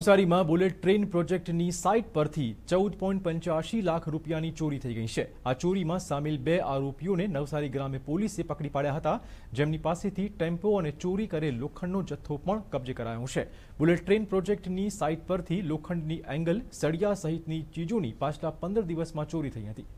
નવસારીમાં bullet train પ્રોજેક્ટની site પરથી ચૌદ પોઈન્ટ પંચ્યાસી લાખ રૂપિયાની ચોરી થઈ ગઈ છે આ ચોરીમાં સામેલ બે આરોપીઓને નવસારી ગ્રામે પોલીસે પકડી પાડ્યા હતા જેમની પાસેથી ટેમ્પો અને ચોરી કરેલ લોખંડનો જથ્થો પણ કબજે કરાયો છે બુલેટ ટ્રેન પ્રોજેક્ટની સાઇટ પરથી લોખંડની એંગલ સળિયા સહિતની ચીજોની પાછલા પંદર દિવસમાં ચોરી થઈ હતી